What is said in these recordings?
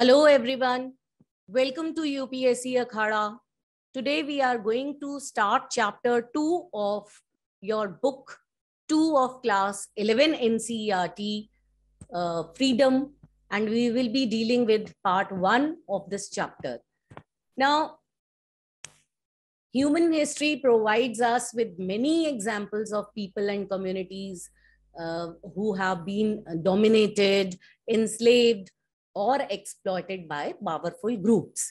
Hello everyone. Welcome to UPSC Akhara. Today we are going to start chapter 2 of your book 2 of class 11 NCERT uh, Freedom and we will be dealing with part 1 of this chapter. Now human history provides us with many examples of people and communities uh, who have been dominated, enslaved, or exploited by powerful groups.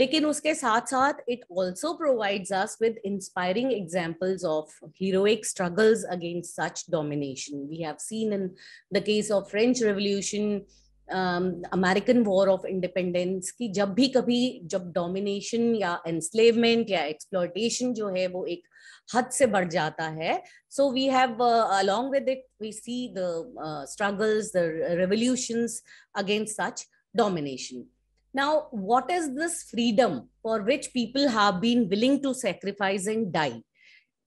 Lekin uske saath it also provides us with inspiring examples of heroic struggles against such domination. We have seen in the case of French Revolution, American war of independence की जब भी कभी जब domination या enslavement या exploitation जो है वो एक हद से बढ़ जाता है so we have along with it we see the struggles the revolutions against such domination now what is this freedom for which people have been willing to sacrifice and die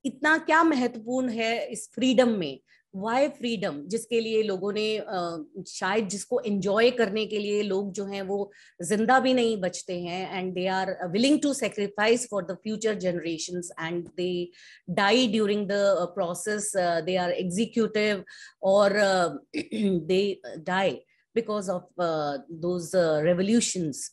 इतना क्या महत्वपूर्ण है इस फ्रीडम में Y freedom जिसके लिए लोगों ने शायद जिसको एंजॉय करने के लिए लोग जो हैं वो जिंदा भी नहीं बचते हैं and they are willing to sacrifice for the future generation and they die during the process they are executive or they die because of those revolutions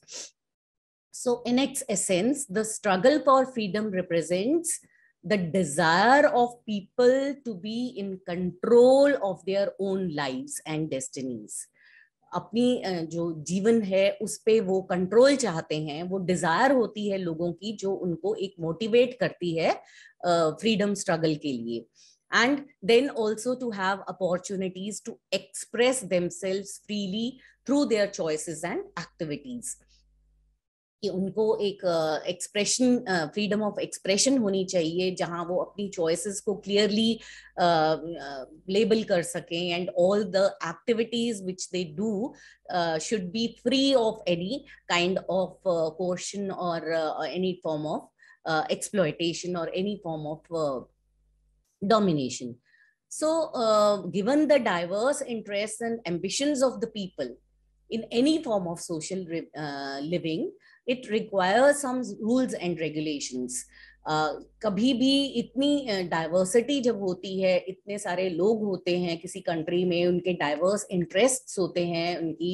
so in ex essence the struggle for freedom represents the desire of people to be in control of their own lives and destinies अपनी जो जीवन है उस पर वो control चाहते हैं वो डिजायर होती है लोगों की जो उनको एक मोटिवेट करती है फ्रीडम uh, स्ट्रगल के लिए and then also to have opportunities to express themselves freely through their choices and activities कि उनको एक एक्सप्रेशन फ्रीडम ऑफ एक्सप्रेशन होनी चाहिए जहां वो अपनी चॉइसेस को क्लियरली लेबल कर सकें and all the activities which they do should be free of any kind of coercion or any form of exploitation or any form of domination so uh, given the diverse interests and ambitions of the people in any form of social uh, living it require some rules and regulations कभी भी इतनी diversity जब होती है इतने सारे लोग होते हैं किसी कंट्री में उनके डाइवर्स इंटरेस्ट्स होते हैं उनकी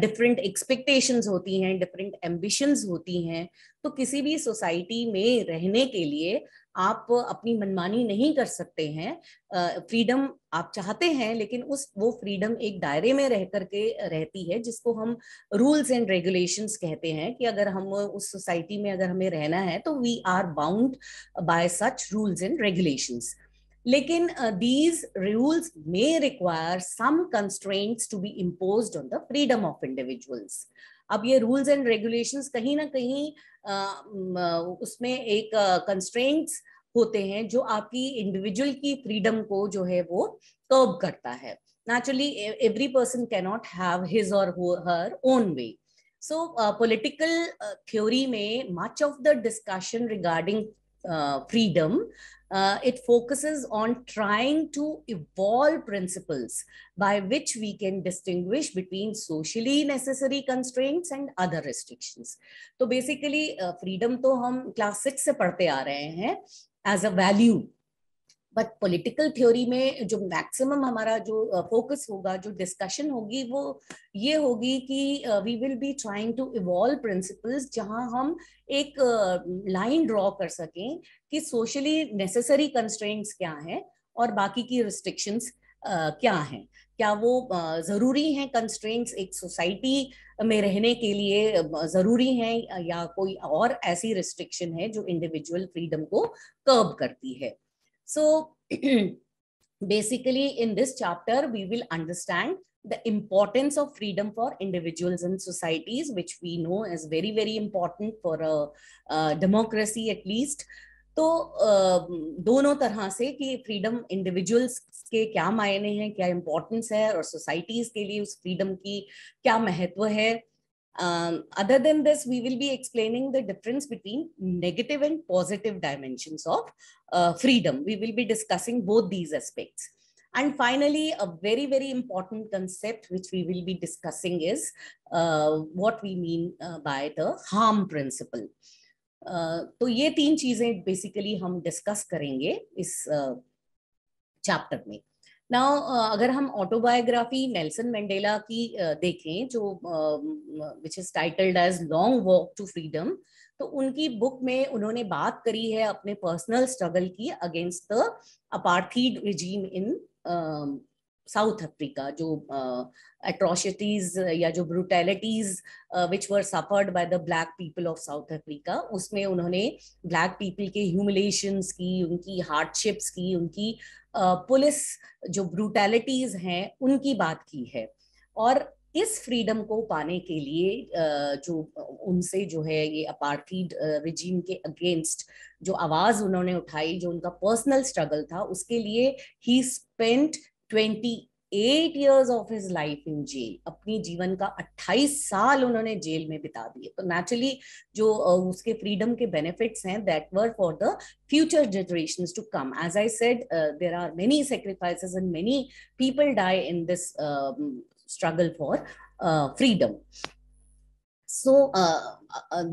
डिफरेंट uh, एक्सपेक्टेशंस होती हैं डिफरेंट एम्बिशंस होती हैं तो किसी भी सोसाइटी में रहने के लिए आप अपनी मनमानी नहीं कर सकते हैं फ्रीडम आप चाहते हैं लेकिन उस वो फ्रीडम एक दायरे में रह करके रहती है जिसको हम रूल्स एंड रेगुलेशंस कहते हैं कि अगर हम उस सोसाइटी में अगर हमें रहना है तो we are bound by such rules and regulations लेकिन these rules may require some constraints to be impose on the freedom of individuals अब ये रूल्स एंड रेगुलेशंस कहीं ना कहीं उसमें एक कंस्ट्रेंट्स होते हैं जो आपकी इंडिविजुअल की फ्रीडम को जो है वो कर्ब करता है naturally every person cannot have his और her own way so political theory में much of the discussion regarding uh, freedom, uh, it focuses on trying to evolve principles by which we can distinguish between socially necessary constraints and other restrictions. तो basically uh, freedom तो हम class six से पढ़ते आ रहे हैं as a value but political theory में जो maximum हमारा जो फोकस होगा जो डिस्कशन होगी वो ये होगी कि we will be trying to evolve principles जहां हम एक लाइन ड्रॉ कर सकें कि सोशली नेसेसरी कंस्ट्रेंट्स क्या हैं और बाकी की रिस्ट्रिक्शंस क्या हैं क्या वो ज़रूरी हैं कंस्ट्रेंट्स एक सोसाइटी में रहने के लिए ज़रूरी हैं या कोई और ऐसी रिस्ट्रिक्शन है जो इंडिविजुअल फ्रीडम को कर्ब करती है So basically in this chapter, we will understand the importance of freedom for individuals and societies, which we know is very, very important for a, a democracy at least. तो दोनों तरह से कि freedom individuals के क्या मायने हैं क्या इम्पोर्टेंस है और सोसाइटीज के लिए उस फ्रीडम की क्या महत्व है Um, other than this, we will be explaining the difference between negative and positive dimensions of uh, freedom. We will be discussing both these aspects. And finally, a very, very important concept which we will be discussing is uh, what we mean uh, by the harm principle. Uh, तो ये तीन चीजें basically हम discuss करेंगे इस chapter uh, में ना uh, अगर हम ऑटोबायोग्राफी नेल्सन मंडेला की uh, देखें जो which is titled as long walk to freedom तो उनकी बुक में उन्होंने बात करी है अपने पर्सनल स्ट्रगल की against the apartheid regime in South Africa जो एट्रॉसिटीज uh, uh, या जो brutalities which were suffered by the black people of South Africa उसमें उन्होंने ब्लैक पीपल के ह्यूमिलेशंस की उनकी हार्डशिप्स की उनकी uh, पुलिस जो ब्रूटैलिटीज हैं उनकी बात की है और इस फ्रीडम को पाने के लिए जो उनसे जो है ये अपार्थीड रिजीम के अगेंस्ट जो आवाज उन्होंने उठाई जो उनका पर्सनल स्ट्रगल था उसके लिए ही spent twenty eight years of his life in jail अपनी जीवन का अट्ठाईस साल उन्होंने जेल में बिता दिए तो नेचुरली जो उसके फ्रीडम के बेनिफिट हैं that were for the future generation to come as I said there are many sacrifice and many people die in this struggle for freedom so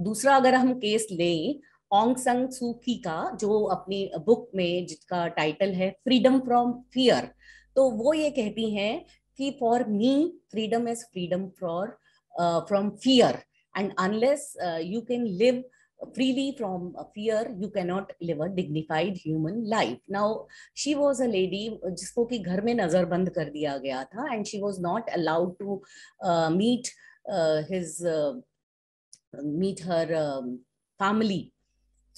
दूसरा अगर हम केस लें ऑंग संग सू का जो अपनी बुक में जिसका टाइटल है फ्रीडम फ्रॉम फियर तो वो ये कहती हैं कि for me freedom is freedom for from fear and unless you can live freely from fear you cannot live a dignified human life now she was a lady जिसको कि घर में नजर बंद कर दिया गया था and she was not allowed to uh, meet uh, his uh, meet her um, family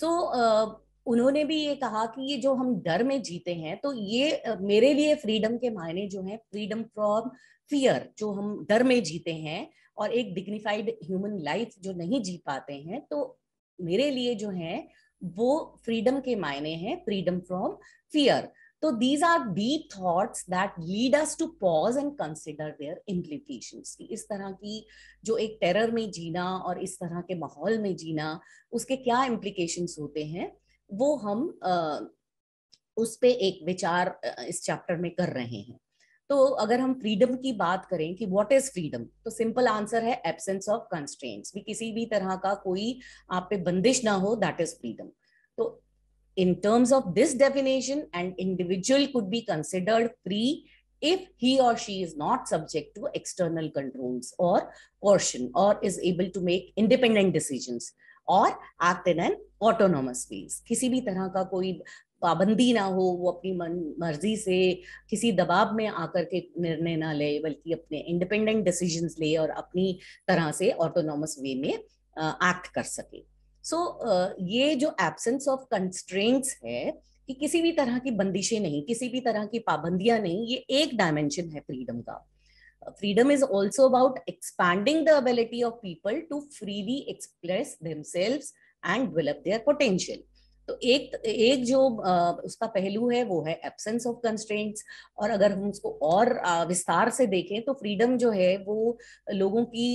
so uh, उन्होंने भी ये कहा कि ये जो हम डर में जीते हैं तो ये मेरे लिए फ्रीडम के मायने जो है फ्रीडम फ्रॉम फियर जो हम डर में जीते हैं और एक डिग्निफाइड ह्यूमन लाइफ जो नहीं जी पाते हैं तो मेरे लिए जो है वो फ्रीडम के मायने हैं फ्रीडम फ्रॉम फियर तो these are deep thoughts that lead us to pause and consider their implication की इस तरह की जो एक टेरर में जीना और इस तरह के माहौल में जीना उसके क्या इम्प्लीकेशंस होते हैं वो हम उस पर एक विचार इस चैप्टर में कर रहे हैं तो अगर हम फ्रीडम की बात करें कि व्हाट इज फ्रीडम तो सिंपल आंसर है एब्सेंस ऑफ कंस्ट्रेंट्स भी किसी भी तरह का कोई आप पे बंदिश ना हो दैट इज फ्रीडम तो in terms of this definition and individual could be considered free if he और she is not subject to external controls और क्वेश्चन और is able to make independent decision और act in an autonomous fees किसी भी तरह का कोई पाबंदी ना हो वो अपनी मन मर्जी से किसी दबाव में आकर के निर्णय ना ले बल्कि अपने इंडिपेंडेंट डिसीजन ले और अपनी तरह से ऑटोनोमस वे में एक्ट कर सके सो so, ये जो एब्सेंस ऑफ कंस्ट्रेंट्स है कि किसी भी तरह की बंदिशें नहीं किसी भी तरह की पाबंदियां नहीं ये एक डायमेंशन है फ्रीडम का freedom is also about expanding the ability of people to freely express themselves and develop their potential तो एक एक जो उसका पहलू है वो है एब्सेंस ऑफ कंस्ट्रेंट्स और अगर हम उसको और विस्तार से देखें तो फ्रीडम जो है वो लोगों की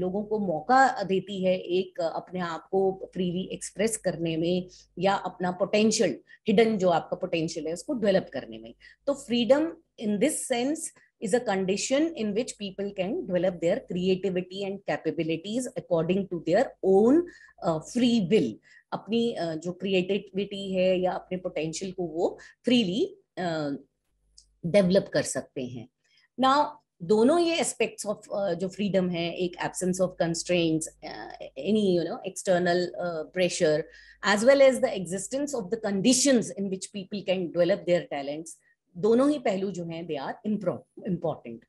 लोगों को मौका देती है एक अपने आप को फ्रीली एक्सप्रेस करने में या अपना पोटेंशियल हिडन जो आपका पोटेंशियल है उसको डेवलप करने में तो freedom in this sense is a condition in which people can develop their creativity and capabilities according to their own free uh, will अपनी uh, जो क्रिएटिविटी है या अपने पोटेंशियल को वो फ्रीली डेवलप uh, कर सकते हैं ना दोनों ये एस्पेक्ट्स ऑफ जो फ्रीडम है एक absence of constraints any you know external pressure as well as the existence of the conditions in which people can develop their talents दोनों ही पहलू जो हैं दे आर इम्पॉर्टेंट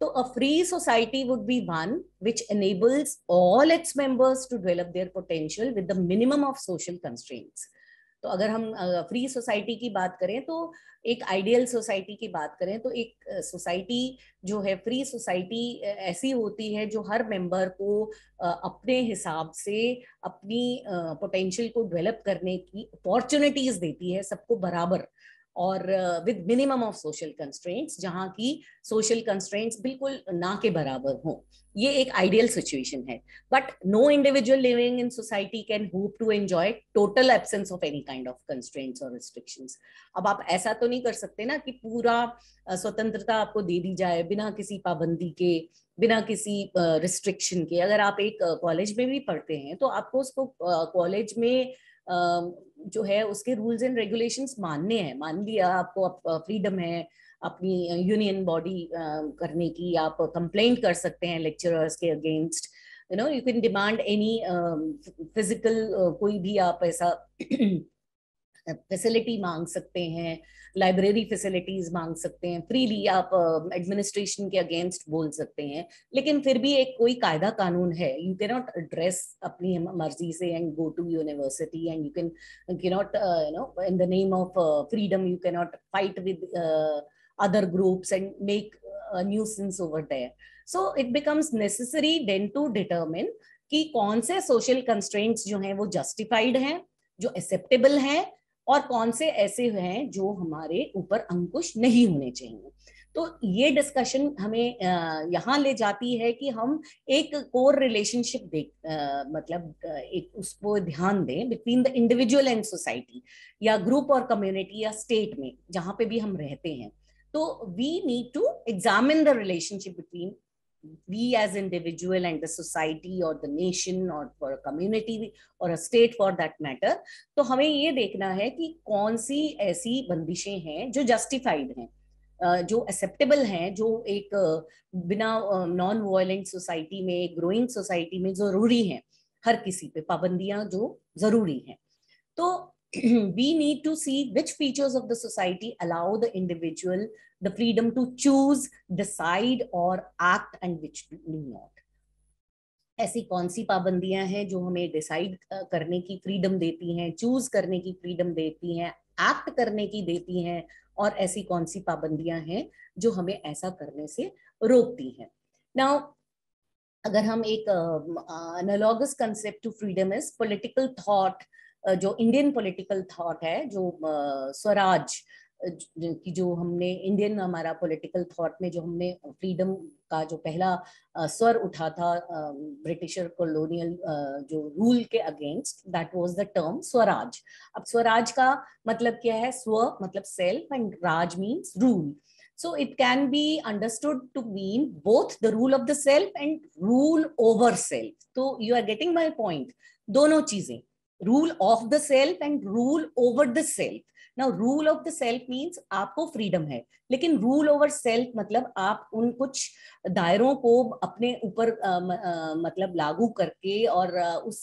तो a free society would be one which enables all its members to develop their potential with the minimum of social constraints तो अगर हम free uh, society की बात करें तो एक आइडियल सोसाइटी की बात करें तो एक सोसाइटी uh, जो है फ्री सोसाइटी uh, ऐसी होती है जो हर मेंबर को अपने हिसाब से अपनी पोटेंशियल को डेवलप करने की अपॉर्चुनिटीज देती है सबको बराबर और with minimum of social constraints जहाँ की सोशल कंस्ट्रेंट्स बिल्कुल ना के बराबर हों ये एक आइडियल सिचुएशन है but no individual living in society can hope to enjoy total absence of any kind of constraints और रिस्ट्रिक्शंस अब आप ऐसा तो नहीं कर सकते ना कि पूरा uh, स्वतंत्रता आपको दे दी जाए बिना किसी पाबंदी के बिना किसी रिस्ट्रिक्शन uh, के अगर आप एक कॉलेज uh, में भी पढ़ते हैं तो आपको उसको कॉलेज में um, जो है उसके रूल्स एंड रेगुलेशन मानने हैं मान लिया आपको फ्रीडम है अपनी यूनियन बॉडी करने की आप कंप्लेंट कर सकते हैं लेक्चरर्स के against you know you can demand any physical कोई भी आप ऐसा फैसिलिटी मांग सकते हैं लाइब्रेरी फैसिलिटीज मांग सकते हैं फ्रीली आप एडमिनिस्ट्रेशन के अगेंस्ट बोल सकते हैं लेकिन फिर भी एक कोई कायदा कानून है यू कैन नॉट एड्रेस अपनी मर्जी से and go to university and you can के not you know in the name of freedom you can not fight with other groups and make new nuisance over there. So it becomes necessary then to determine कि कौन से social constraints जो हैं वो justified हैं जो acceptable हैं और कौन से ऐसे हैं जो हमारे ऊपर अंकुश नहीं होने चाहिए तो ये डिस्कशन हमें यहाँ ले जाती है कि हम एक कोर रिलेशनशिप देख मतलब एक उसको ध्यान दें between the individual and society या ग्रुप और कम्युनिटी या स्टेट में जहाँ पे भी हम रहते हैं तो we need to examine the relationship between we as individual and the society or the nation or for a community or a state for that matter तो हमें ये देखना है कि कौन सी ऐसी बंदिशें हैं जो justified हैं जो एक्सेप्टेबल हैं जो एक बिना नॉन वायलेंट सोसाइटी में एक ग्रोइंग सोसाइटी में जरूरी हैं हर किसी पे पाबंदियां जो जरूरी हैं तो we need to see which features of the society allow the individual the freedom to choose, decide or act and which do not. ऐसी कौन सी पाबंदियां हैं जो हमें डिसाइड करने की फ्रीडम देती हैं चूज करने की फ्रीडम देती हैं एक्ट करने की देती हैं और ऐसी कौन सी पाबंदियां हैं जो हमें ऐसा करने से रोकती हैं नाउ अगर हम एक analogous concept to freedom is political thought जो इंडियन पॉलिटिकल थॉट है जो uh, स्वराज जिनकी जो हमने इंडियन हमारा पॉलिटिकल थॉट में जो हमने फ्रीडम का जो पहला स्वर उठा था ब्रिटिशर कॉलोनियल जो रूल के against that was the term swaraj अब स्वराज का मतलब क्या है स्व मतलब self and raj means rule so it can be understood to mean both the rule of the self and rule over self तो you are getting my point दोनों चीजें rule of the self and rule over the self now rule of the self means आपको freedom है लेकिन rule over self मतलब आप उन कुछ दायरों को अपने ऊपर मतलब लागू करके और उस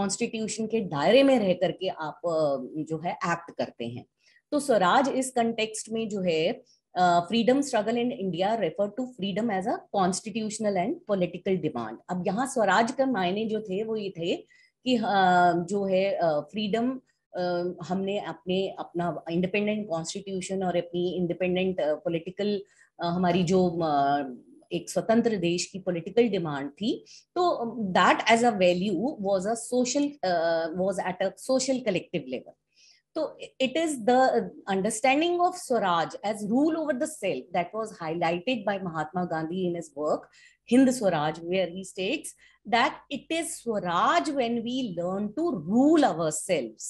कॉन्स्टिट्यूशन के दायरे में रह करके आप जो है एक्ट करते हैं तो स्वराज इस कंटेक्स्ट में जो है freedom struggle in India refer to freedom as a constitutional and political demand अब यहाँ स्वराज के मायने जो थे वो ये थे कि uh, जो है फ्रीडम uh, हमने अपने अपना इंडिपेंडेंट कॉन्स्टिट्यूशन और अपनी इंडिपेंडेंट पॉलिटिकल हमारी जो एक स्वतंत्र देश की पॉलिटिकल डिमांड थी तो that as a value was a social was at a social collective level तो it is the understanding of swaraj as rule over the self that was highlighted by Mahatma Gandhi in his work Hind Swaraj where he states that it is swaraj when we learn to rule our self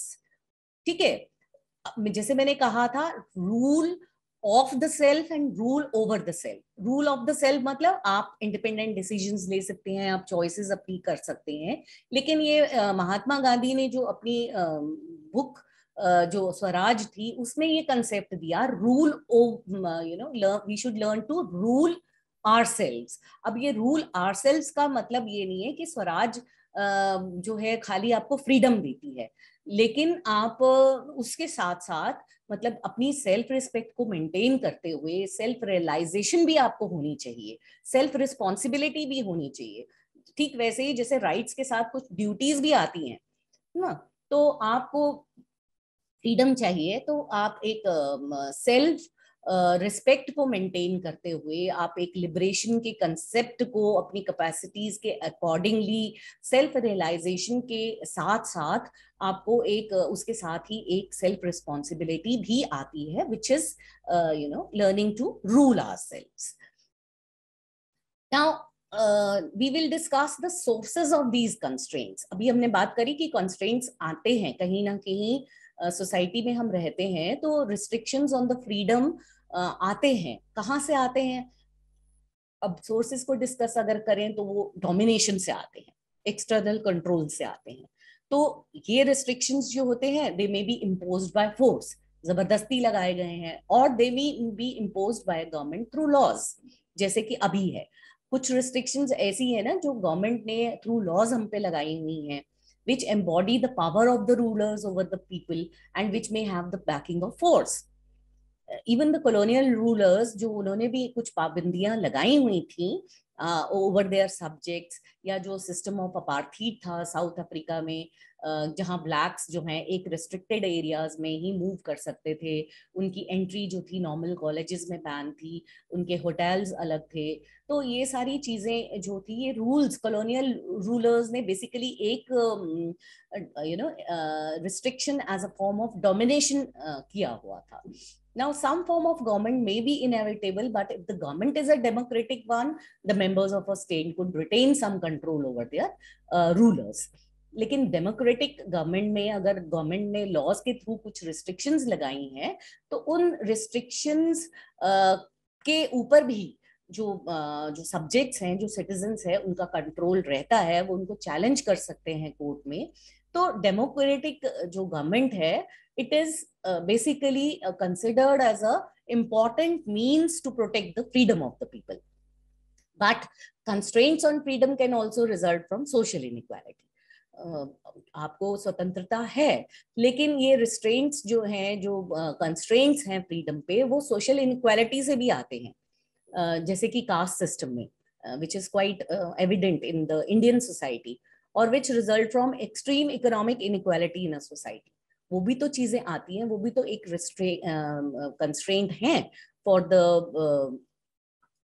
ठीक है जैसे मैंने कहा था rule of the self and rule over the self rule of the self मतलब आप independent decisions ले सकते हैं आप चॉइसेस अपनी कर सकते हैं लेकिन ये महात्मा गांधी ने जो अपनी बुक जो स्वराज थी उसमें ये कंसेप्ट दिया rule you know we should learn to rule our अब ये रूल आर का मतलब ये नहीं है कि स्वराज जो है खाली आपको फ्रीडम देती है लेकिन आप उसके साथ साथ मतलब अपनी सेल्फ रिस्पेक्ट को मेंटेन करते हुए सेल्फ रियलाइजेशन भी आपको होनी चाहिए सेल्फ रिस्पॉन्सिबिलिटी भी होनी चाहिए ठीक वैसे ही जैसे राइट्स के साथ कुछ ड्यूटीज भी आती हैं ना तो आपको फ्रीडम चाहिए तो आप एक सेल्फ रिस्पेक्ट को मेंटेन करते हुए आप एक लिबरेशन के कंसेप्ट को अपनी कैपेसिटीज के अकॉर्डिंगली सेल्फ रियलाइजेशन के साथ साथ आपको एक उसके साथ ही एक सेल्फ रिस्पॉन्सिबिलिटी भी आती है which is you know learning to rule our self now we will discuss the sources of these constraints अभी हमने बात करी कि कंस्ट्रेंट्स आते हैं कहीं ना कहीं uh, सोसाइटी में हम रहते हैं तो रिस्ट्रिक्शंस ऑन द फ्रीडम आते हैं कहाँ से आते हैं अब सोर्सेस को डिस्कस अगर करें तो वो डोमिनेशन से आते हैं एक्सटर्नल कंट्रोल से आते हैं तो ये रिस्ट्रिक्शंस जो होते हैं they may be impose by force जबरदस्ती लगाए गए हैं और they may be impose by government through laws जैसे कि अभी है कुछ रिस्ट्रिक्शंस ऐसी है ना जो गवर्नमेंट ने थ्रू लॉज हम पे लगाई हुई हैं which embody the power of the rulers over the people and which may have the backing of force. Even the colonial rulers, जो had भी कुछ ओवर देयर सब्जेक्ट्स या जो सिस्टम ऑफ अपार्थीट था साउथ अफ्रीका में uh, जहाँ blacks जो हैं एक रिस्ट्रिक्टेड एरियाज में ही मूव कर सकते थे उनकी एंट्री जो थी नॉर्मल कॉलेजेस में बैन थी उनके होटल्स अलग थे तो ये सारी चीज़ें जो थी ये रूल्स कॉलोनियल रूलर्स ने बेसिकली एक you know restriction as a form of domination किया हुआ था Now, some form of government may be inevitable, but if the government is a democratic one, the members of a state could retain some control over their uh, rulers. लेकिन democratic government में अगर government ने laws के through कुछ restrictions लगाई हैं तो उन रिस्ट्रिक्शंस के ऊपर भी जो जो सब्जेक्ट्स हैं जो सिटीजन्स हैं उनका कंट्रोल रहता है वो उनको चैलेंज कर सकते हैं कोर्ट में तो डेमोक्रेटिक जो गवर्नमेंट है it is uh, basically uh, considered as a important means to protect the freedom of the people. But constraints on freedom can also result from social inequality. Uh, आपको स्वतंत्रता है लेकिन ये restraints जो हैं जो कंस्ट्रेंट्स uh, हैं freedom पे वो सोशल इनक्वालिटी से भी आते हैं uh, जैसे कि कास्ट सिस्टम में which is quite evident in the Indian society और which result from extreme economic inequality in a society वो भी तो चीजें आती हैं वो भी तो एक कंस्ट्रेंट है फॉर द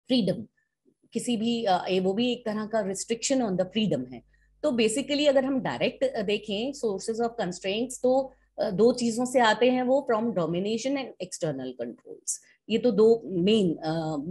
फ्रीडम किसी भी uh, वो भी एक तरह का रिस्ट्रिक्शन ऑन द फ्रीडम है तो बेसिकली अगर हम डायरेक्ट देखें सोर्सेज ऑफ कंस्ट्रेंट्स तो दो चीजों से आते हैं वो from domination and external controls ये तो दो मेन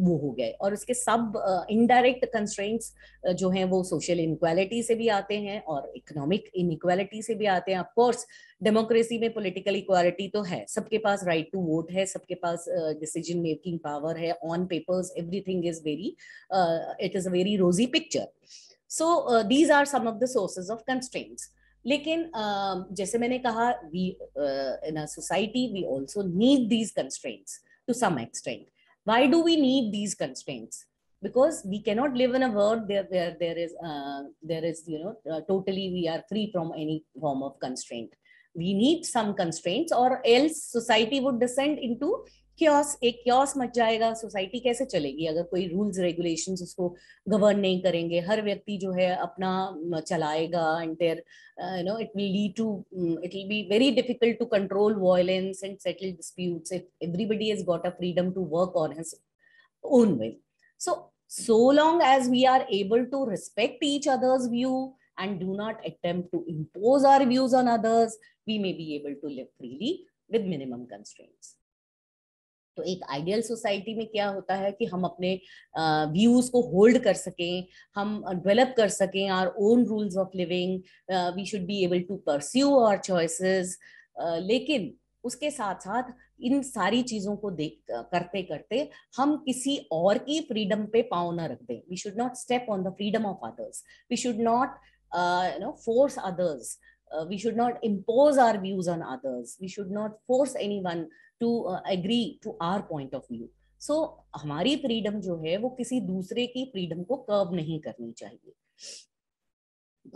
वो हो गए और इसके सब इनडायरेक्ट कंस्ट्रेंट्स जो हैं वो सोशल इनक्वालिटी से भी आते हैं और इकोनॉमिक इनक्वालिटी से भी आते हैं ऑफकोर्स डेमोक्रेसी में पॉलिटिकल इक्वालिटी तो है सबके पास राइट टू वोट है सबके पास डिसीजन मेकिंग पावर है on papers everything is very it is a very rosy picture so these are some of the sources of constraints लेकिन uh, जैसे मैंने कहा we in a society we also need these constraints to some why do we need these constraints because we cannot live in a world where there is uh, there is you know uh, totally we are free from any form of constraint we need some constraints or else society would descend into chaos एक chaos मच जाएगा society कैसे चलेगी अगर कोई rules regulation उसको govern नहीं करेंगे हर व्यक्ति जो है अपना चलाएगा and there you know it will lead to it will be very difficult to control violence and settle disputes if everybody is got a freedom to work on his own way so so long as we are able to respect each others view and do not attempt to impose our views on others we may be able to live freely with minimum constraints तो एक ideal society में क्या होता है कि हम अपने views को होल्ड कर सकें हम डेवलप कर सकें our own rules of living we should be able to pursue our choices लेकिन उसके साथ साथ इन सारी चीजों को देख करते करते हम किसी और की फ्रीडम पे पाव ना रख दें we should not step on the freedom of others we should not you know force others we should not impose our views on others we should not force any one to agree to our point of view so हमारी freedom जो है वो किसी दूसरे की freedom को curve नहीं करनी चाहिए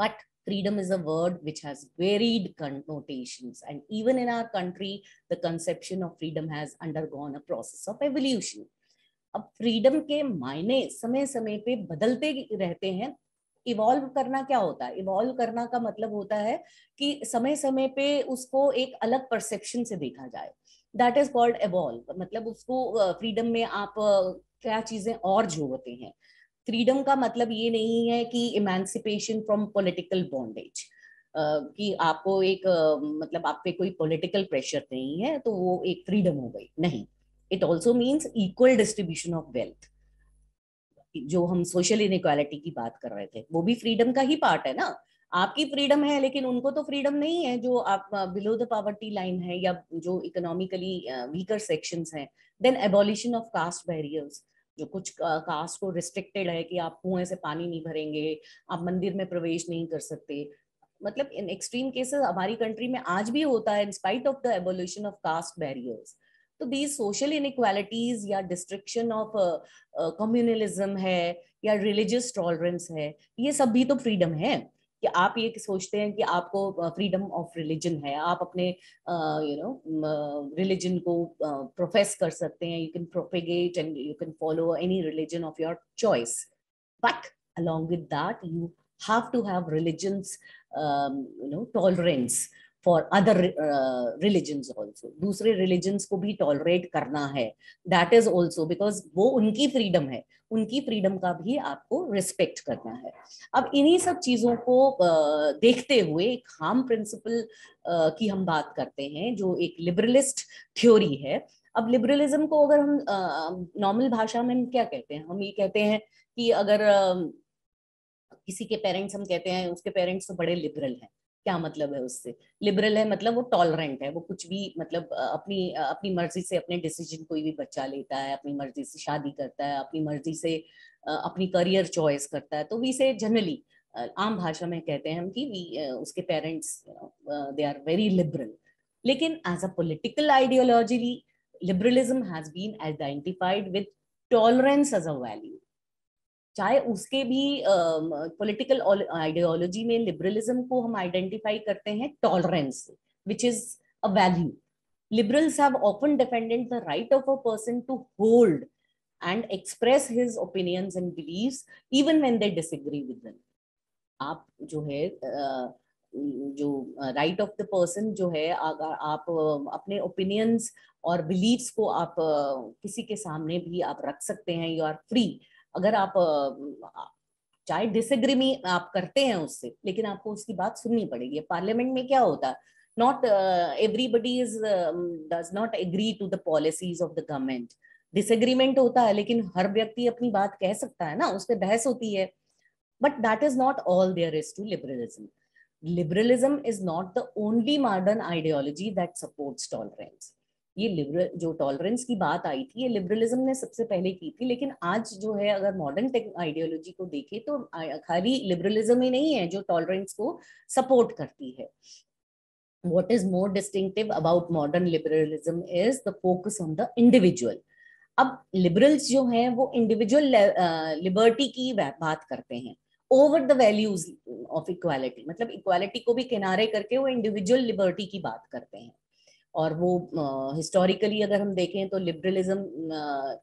but freedom is a word which has varied connotations and even in our country the conception of freedom has undergone a process of evolution अब फ्रीडम के मायने समय समय पे बदलते रहते हैं इवॉल्व करना क्या होता है इवॉल्व करना का मतलब होता है कि समय समय पे उसको एक अलग परसेप्शन से देखा जाए दैट इज कॉल्ड एवॉल्व मतलब उसको फ्रीडम में आप क्या चीजें और जोड़ते हैं फ्रीडम का मतलब ये नहीं है कि इमेंसिपेशन फ्रॉम पॉलिटिकल बॉन्डेज कि आपको एक मतलब आप पे कोई पॉलिटिकल प्रेशर नहीं है तो वो एक फ्रीडम हो गई नहीं it also means equal distribution of wealth जो हम सोशल इनक्वालिटी की बात कर रहे थे वो भी फ्रीडम का ही पार्ट है ना आपकी फ्रीडम है लेकिन उनको तो फ्रीडम नहीं है जो आप बिलो द पॉवर्टी लाइन है या जो इकोनॉमिकली वीकर सेक्शन है then abolition of caste barriers जो कुछ कास्ट को रिस्ट्रिक्टेड है कि आप कुएं से पानी नहीं भरेंगे आप मंदिर में प्रवेश नहीं कर सकते मतलब इन एक्सट्रीम केसेस हमारी कंट्री में आज भी होता है in spite of the abolition of caste barriers तो दीज सोशल इनक्वालिटीज या डिस्ट्रिक्शन ऑफ कम्युनलिज्म है या रिलीजियस टॉलरेंस है ये सब भी तो फ्रीडम है कि आप ये सोचते हैं कि आपको फ्रीडम ऑफ रिलीजन है आप अपने यू नो रिलीजन को प्रोफेस कर सकते हैं you can propagate and you can follow any religion of your choice but along with that you have to have religions you know tolerance for other religions also दूसरे religions को भी tolerate करना है that is also because वो उनकी freedom है उनकी freedom का भी आपको रिस्पेक्ट करना है अब इन्हीं सब चीज़ों को uh, देखते हुए एक हार्म प्रिंसिपल uh, की हम बात करते हैं जो एक लिबरलिस्ट थ्योरी है अब लिबरलिज्म को अगर हम नॉर्मल uh, भाषा में हम क्या कहते हैं हम ये कहते हैं कि अगर uh, किसी के पेरेंट्स हम कहते हैं उसके पेरेंट्स तो बड़े लिबरल हैं क्या मतलब है उससे लिबरल है मतलब वो टॉलरेंट है वो कुछ भी मतलब अपनी अपनी मर्जी से अपने डिसीजन कोई भी बच्चा लेता है अपनी मर्जी से शादी करता है अपनी मर्जी से अपनी करियर चॉइस करता है तो वी से जनरली आम भाषा में कहते हैं हम कि वी उसके parents they are very liberal लेकिन as a political ideology liberalism has been identified with tolerance as a value चाहे उसके भी पॉलिटिकल आइडियोलॉजी में लिबरलिज्म को हम आइडेंटिफाई करते हैं tolerance which is a value liberals have often dependent the right of a person to hold and express his opinions and believes even when they disagree with आप जो है जो right of the person जो है आप अपने opinions और beliefs को आप किसी के सामने भी आप रख सकते हैं यू आर फ्री अगर आप चाहे डिसग्रीमी आप करते हैं उससे लेकिन आपको उसकी बात सुननी पड़ेगी पार्लियामेंट में क्या होता है not everybody is is um, does not agree to the policies of disagreement होता है लेकिन हर व्यक्ति अपनी बात कह सकता है ना उस पर बहस होती है but that is not all there is to liberalism liberalism is not the only modern ideology that supports tolerance ये लिबरल जो टॉलरेंस की बात आई थी ये लिबरलिज्म ने सबसे पहले की थी लेकिन आज जो है अगर मॉडर्न टेक आइडियोलॉजी को देखें तो खाली लिबरलिज्म ही नहीं है जो टॉलरेंस को सपोर्ट करती है what is more distinctive about modern liberalism is the focus on the individual अब लिबरल्स जो हैं वो इंडिविजुअल लिबर्टी की बात करते हैं over the values of equality मतलब इक्वालिटी को भी किनारे करके वो इंडिविजुअल लिबर्टी की बात करते हैं और वो हिस्टोरिकली uh, अगर हम देखें तो liberalism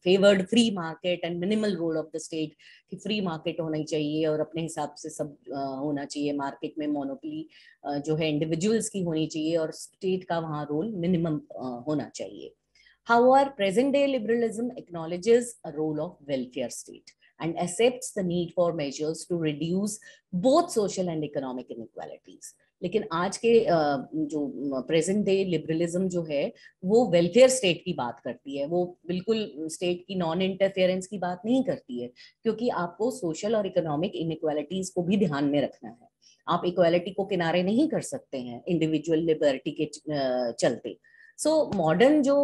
favoured free market and minimal role of the state कि फ्री मार्केट होना चाहिए और अपने हिसाब से सब uh, होना चाहिए मार्केट में मोनोपली uh, जो है इंडिविजुअल्स की होनी चाहिए और स्टेट का वहाँ रोल मिनिमम होना चाहिए how are present day liberalism acknowledges role of welfare state and accept the need for measures to reduce both social and economic inequalities लेकिन आज के जो प्रेजेंट डे लिबरलिज्म जो है वो वेलफेयर स्टेट की बात करती है वो बिल्कुल स्टेट की नॉन इंटरफेरेंस की बात नहीं करती है क्योंकि आपको सोशल और इकोनॉमिक इनक्वालिटीज को भी ध्यान में रखना है आप इक्वालिटी को किनारे नहीं कर सकते हैं इंडिविजुअल लिबर्टी के चलते सो so, मॉडर्न जो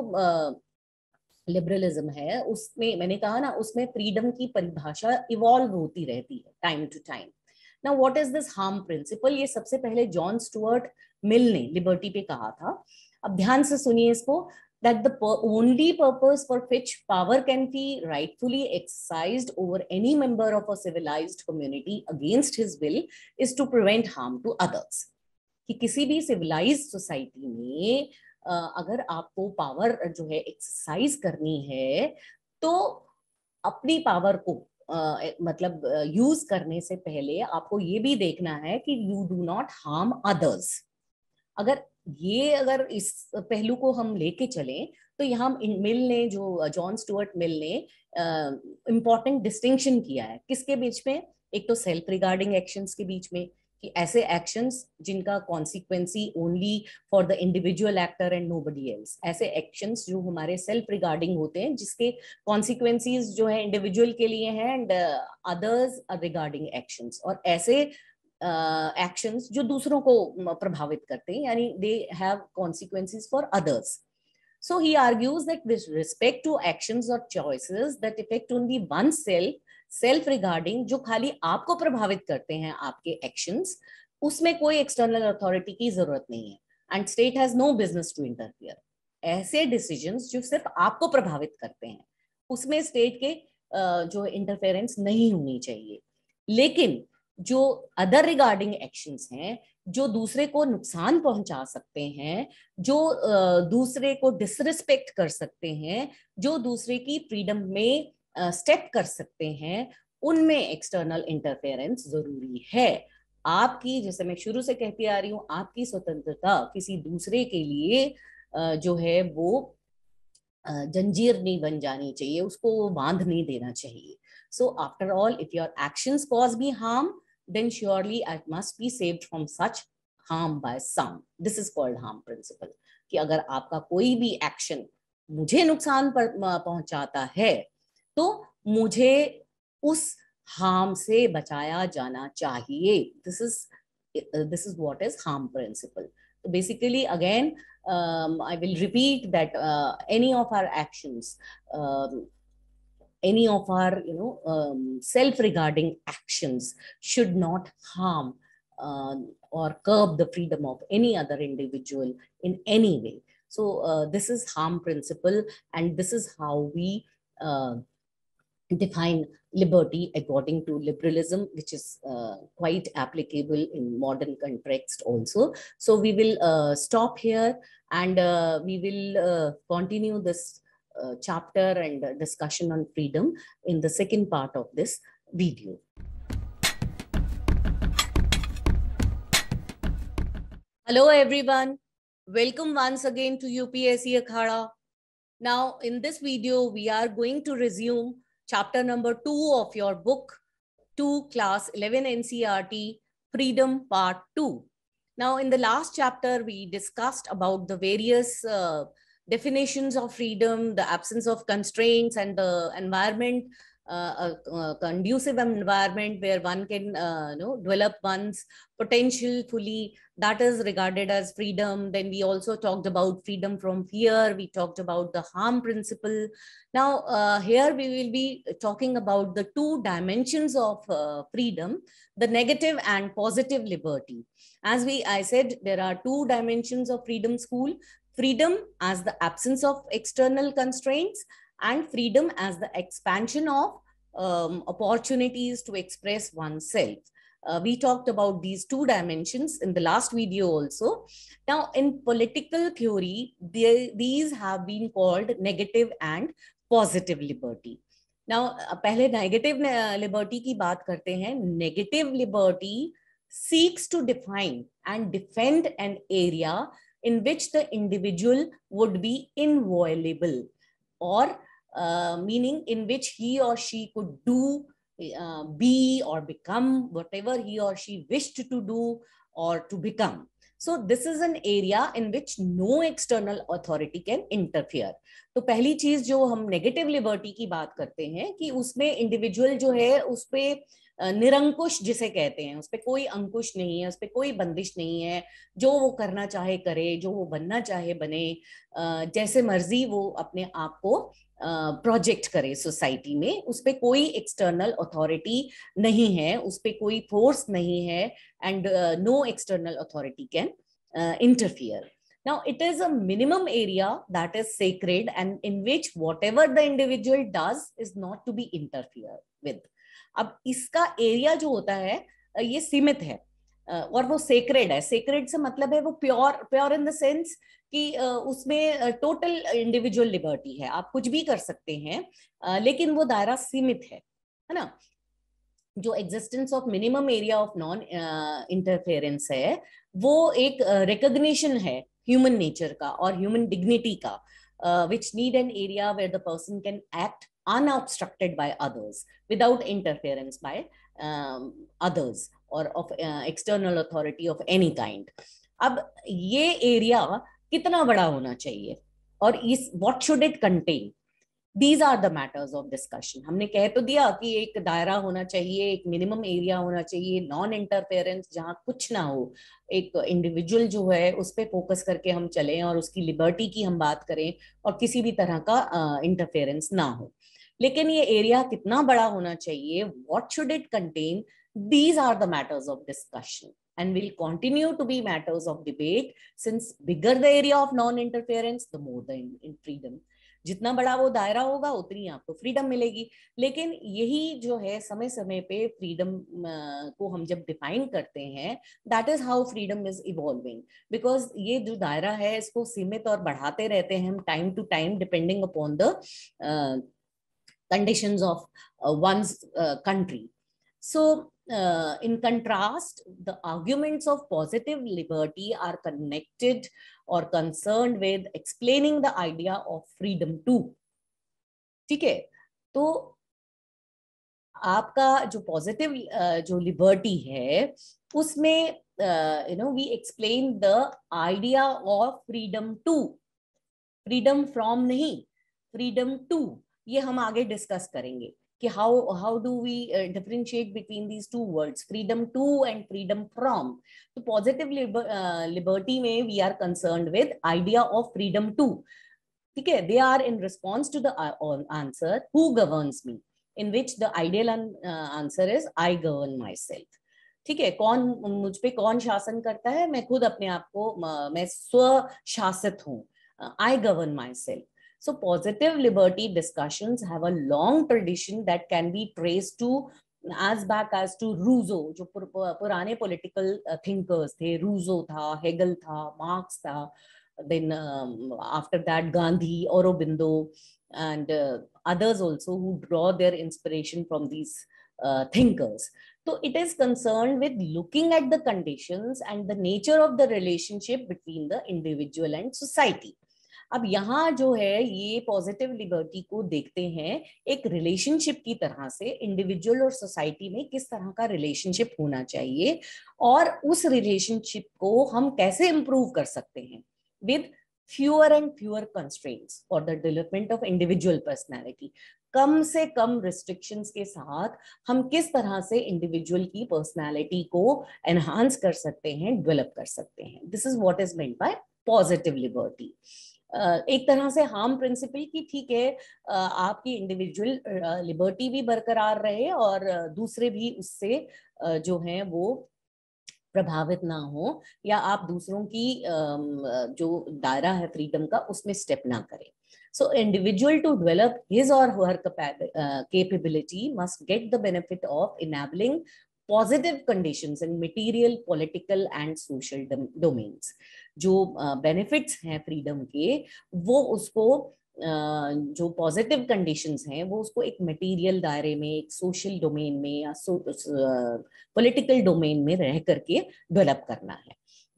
लिबरलिज्म है उसमें मैंने कहा ना उसमें फ्रीडम की परिभाषा इवॉल्व होती रहती है टाइम टू टाइम ना what is this harm principle ये सबसे पहले जॉन स्टुअर्ट मिल ने लिबर्टी पे कहा था अब ध्यान से सुनिए इसको that the only purpose for which power can be rightfully exercise over any member of a civilise community against his will is to prevent harm to others कि किसी भी सिविलाइज सोसाइटी में अगर आपको पावर जो है एक्सरसाइज करनी है तो अपनी पावर को मतलब यूज करने से पहले आपको ये भी देखना है कि you do not harm others अगर ये अगर इस पहलू को हम लेके चले तो यहाँ मिल ने जो जॉन स्टुअर्ट मिल ने इम्पॉर्टेंट डिस्टिंक्शन किया है किसके बीच में एक तो सेल्फ रिगार्डिंग एक्शंस के बीच में कि ऐसे एक्शंस जिनका consequence only for the individual actor and nobody else ऐसे एक्शंस जो हमारे सेल्फ रिगार्डिंग होते हैं जिसके कॉन्सिक्वेंसीज जो है इंडिविजुअल के लिए हैं एंड अदर्स रिगार्डिंग एक्शंस और ऐसे एक्शंस uh, जो दूसरों को प्रभावित करते हैं यानी they have consequences for others So he argues that with respect to actions or choices that affect only oneself, self regarding जो खाली आपको प्रभावित करते हैं आपके एक्शंस उसमें कोई एक्सटर्नल अथॉरिटी की जरूरत नहीं है and state has no business to interfere ऐसे डिसीजंस जो सिर्फ आपको प्रभावित करते हैं उसमें स्टेट के जो इंटरफेरेंस नहीं होनी चाहिए लेकिन जो अदर रिगार्डिंग एक्शंस हैं जो दूसरे को नुकसान पहुंचा सकते हैं जो दूसरे को डिसरिस्पेक्ट कर सकते हैं जो दूसरे की फ्रीडम में स्टेप कर सकते हैं उनमें एक्सटर्नल इंटरफेरेंस जरूरी है आपकी जैसे मैं शुरू से कहती आ रही हूँ आपकी स्वतंत्रता किसी दूसरे के लिए जो है वो जंजीर नहीं बन जानी चाहिए उसको बांध नहीं देना चाहिए so after all if your actions cause be harm then surely I must be saved from such harm by some this is called harm principle कि अगर आपका कोई भी एक्शन मुझे नुकसान पर पहुंचाता है So, मुझे उस हार्म से बचाया जाना चाहिए this is this is what is harm basically, again, um, I will repeat that uh, any of our actions, um, any of our, you know, um, self-regarding actions should not harm or curb the freedom of any other individual in any way. So uh, this is harm principle and this is how we uh, define liberty according to liberalism, which is uh, quite applicable in modern context also. So we will uh, stop here and uh, we will uh, continue this uh, chapter and discussion on freedom in the second part of this video. Hello everyone. Welcome once again to UPSC Akhara. Now in this video, we are going to resume chapter number 2 of your book 2 class 11 NCRT freedom part 2 now in the last chapter we discussed about the various uh, definitions of freedom the absence of constraints and the environment uh, a, a, conducive environment where one can uh, you know develop one's potential fully that is regarded as freedom then we also talked about freedom from fear we talked about the harm principle now uh, here we will be talking about the two dimensions of uh, freedom the negative and positive liberty as we i said there are two dimensions of freedom school freedom as the absence of external constraints and freedom as the expansion of um, opportunities to express oneself. Uh, we talked about these two dimensions in the last video also. Now, in political theory, they, these have been called negative and positive liberty. Now, uh, पहले negative uh, liberty की बात करते हैं. Negative liberty seeks to define and defend an area in which the individual would be inviolable or uh, meaning in which he or she could do, uh, be or become whatever he or she wished to do or to become. So this is an area in which no external authority can interfere. तो पहली चीज जो हम negative liberty की बात करते हैं कि उसमें इंडिविजुअल जो है उस पर निरंकुश जिसे कहते हैं उस पर कोई अंकुश नहीं है उस पर कोई बंदिश नहीं है जो वो करना चाहे करे जो वो बनना चाहे बने जैसे मर्जी वो अपने आप को प्रोजेक्ट करे सोसाइटी में उस पर कोई एक्सटर्नल अथॉरिटी नहीं है उस पर कोई फोर्स नहीं है and no external authority can interfere Now, it is a minimum area that is sacred and in which whatever the individual does is not to be interfered with. अब इसका area जो होता है ये सीमित है और वो सेक्रेड है सेक्रेड से मतलब है वो pure pure in the sense कि उसमें टोटल इंडिविजुअल लिबर्टी है आप कुछ भी कर सकते हैं लेकिन वो दायरा सीमित है है ना जो existence of minimum area of non interference है वो एक रिकग्निशन है ह्यूमन नेचर का और ह्यूमन डिग्निटी का which need an area where the person can act unobstructed by others without interference by others और of external authority of any kind अब ये एरिया कितना बड़ा होना चाहिए और इस what should it contain these are the matters of discussion हमने कह तो दिया कि एक दायरा होना चाहिए एक मिनिमम एरिया होना चाहिए नॉन इंटरफेरेंस जहाँ कुछ ना हो एक इंडिविजुअल जो है उस पर फोकस करके हम चलें और उसकी लिबर्टी की हम बात करें और किसी भी तरह का इंटरफेरेंस uh, ना हो लेकिन ये एरिया कितना बड़ा होना चाहिए what should it contain these are the matters of discussion and will continue to be matters of debate since bigger the area of non-interference, the more the in, freedom जितना बड़ा वो दायरा होगा उतनी आपको फ्रीडम मिलेगी लेकिन यही जो है समय समय पे फ्रीडम को हम जब डिफाइन करते हैं that is how freedom is evolving because ये जो दायरा है इसको सीमित और बढ़ाते रहते हैं हम time to time depending upon the conditions of one's country so uh, in contrast, the arguments of positive liberty are connected or concerned with explaining the idea of freedom too. theek hai to आपका जो positive uh, जो liberty है उसमें you know we explain the idea of freedom to freedom from नहीं freedom to ये हम आगे discuss करेंगे कि how how do we differentiate between these two words freedom to and freedom from तो पॉजिटिव लिबर्टी uh, में we are concern with idea of freedom to ठीक है they are in response to the answer who governs me in which the ideal answer is I govern myself ठीक है कौन मुझ पर कौन शासन करता है मैं खुद अपने आप को मैं स्व शासित हूँ I govern myself So positive liberty discussions have a long tradition that can be traced to as back as to Rousseau, जो पुर, पुराने political uh, thinkers. थे Rousseau, था Hegel, था Marx, था then um, after that gandhi aurobindo and uh, others also who draw their inspiration from these uh, thinkers so it is concerned with looking at the conditions and the nature of the relationship between the individual and society अब यहाँ जो है ये positive liberty को देखते हैं एक relationship की तरह से इंडिविजुअल और सोसाइटी में किस तरह का रिलेशनशिप होना चाहिए और उस रिलेशनशिप को हम कैसे इम्प्रूव कर सकते हैं with fewer and fewer constraint for the development of individual personality कम से कम रिस्ट्रिक्शंस के साथ हम किस तरह से इंडिविजुअल की पर्सनैलिटी को एनहांस कर सकते हैं डेवलप कर सकते हैं this is what is made by positive liberty एक तरह से हार्म प्रिंसिपल की ठीक है आपकी इंडिविजुअल लिबर्टी भी बरकरार रहे और दूसरे भी उससे जो है वो प्रभावित ना हो या आप दूसरों की जो दायरा है फ्रीडम का उसमें स्टेप ना करें so individual to develop his और her capability must get the benefit of enabling positive condition in material political and social domains जो बेनिफिट्स हैं फ्रीडम के वो उसको जो पॉजिटिव कंडीशंस हैं वो उसको एक मटेरियल दायरे में एक सोशल डोमेन में या पॉलिटिकल डोमेन में रह करके डेवलप करना है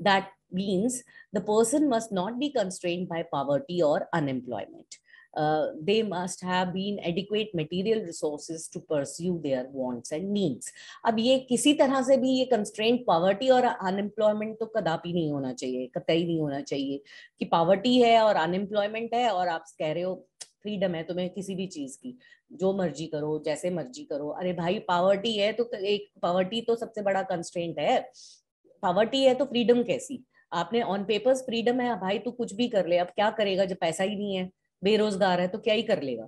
that means the person must not be constrain by poverty और unemployment uh, they must have been adequate material resources to pursue their wants and needs. अब ये किसी तरह से भी ये कंस्ट्रेंट पावर्टी और अनएम्प्लॉयमेंट तो कदापि नहीं होना चाहिए katai नहीं होना चाहिए कि पावर्टी है और अनएम्प्लॉयमेंट है और आप कह रहे हो फ्रीडम है तुम्हें किसी भी चीज की जो मर्जी करो जैसे मर्जी करो अरे भाई पावर्टी है तो एक पावर्टी तो सबसे बड़ा कंस्ट्रेंट है पावर्टी है तो फ्रीडम कैसी आपने ऑन पेपर्स फ्रीडम है भाई तू कुछ भी कर ले अब क्या करेगा जब पैसा ही नहीं है बेरोजगार है तो क्या ही कर लेगा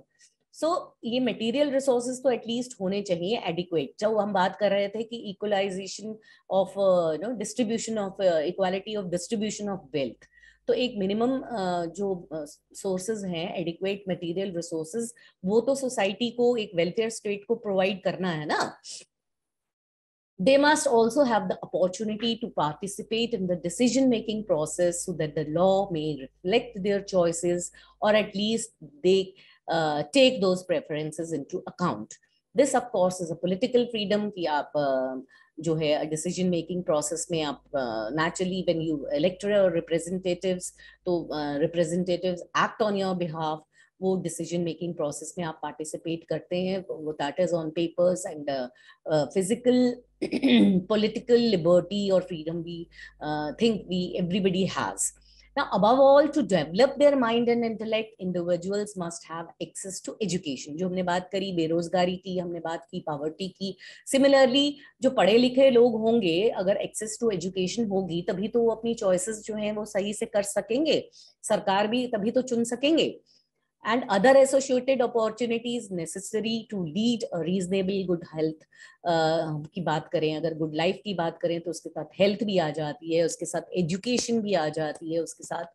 सो so, ये मटेरियल रिसोर्सेज तो एटलीस्ट होने चाहिए एडिक्वेट जब हम बात कर रहे थे कि equalisation of no distribution of equality of distribution of wealth तो एक मिनिमम uh, जो सोर्सेज uh, हैं एडिक्वेट मटेरियल रिसोर्सेज वो तो सोसाइटी को एक वेलफेयर स्टेट को प्रोवाइड करना है ना they must also have the opportunity to participate in the decision making process so that the law may reflect their choices or at least they uh, take those preferences into account. This, of course, is a political freedom कि आप जो um, है decision making process may आप uh, naturally when you electoral representatives तो uh, representatives act on your behalf वो decision making process में आप participate करते हैं वो that is on papers and physical political liberty और freedom we think we everybody has Now, above all, to develop their mind and intellect, individuals must have access to education. जो हमने बात करी बेरोजगारी की हमने बात की पॉवर्टी की सिमिलरली जो पढ़े लिखे लोग होंगे अगर एक्सेस टू एजुकेशन होगी तभी तो वो अपनी चॉइसेस जो हैं वो सही से कर सकेंगे सरकार भी तभी तो चुन सकेंगे and other associated opportunities necessary to lead a reasonably good health uh, की बात करें अगर good life की बात करें तो उसके साथ health भी आ जाती है उसके साथ education भी आ जाती है उसके साथ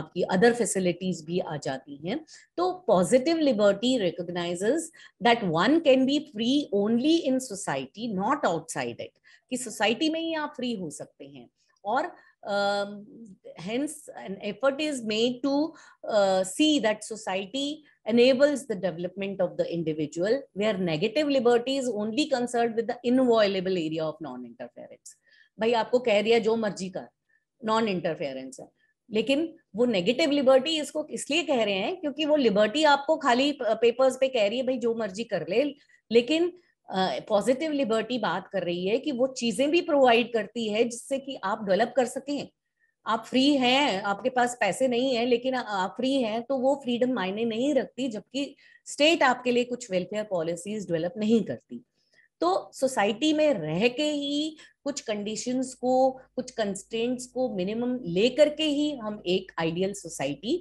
आपकी other facilities भी आ जाती हैं तो positive liberty recognizes that one can be free only in society not outside it कि society में ही आप free हो सकते हैं और uh, um, hence an effort is made to uh, see that society enables the development of the individual where negative liberty is only concerned with the inviolable area of non interference bhai aapko keh रही jo marzi मर्जी non interference hai है लेकिन वो negative liberty इसको इसलिए कह रहे हैं क्योंकि वो लिबर्टी आपको खाली पेपर्स पे कह रही है भाई जो मर्जी कर ले लेकिन पॉजिटिव लिबर्टी बात कर रही है कि वो चीजें भी प्रोवाइड करती है जिससे कि आप डेवलप कर सकें आप फ्री हैं आपके पास पैसे नहीं है लेकिन आप फ्री हैं तो वो फ्रीडम मायने नहीं रखती जबकि स्टेट आपके लिए कुछ वेलफेयर पॉलिसीज डेवलप नहीं करती तो सोसाइटी में रह के ही कुछ कंडीशंस को कुछ कंस्टेंट्स को मिनिमम लेकर के ही हम एक आइडियल सोसाइटी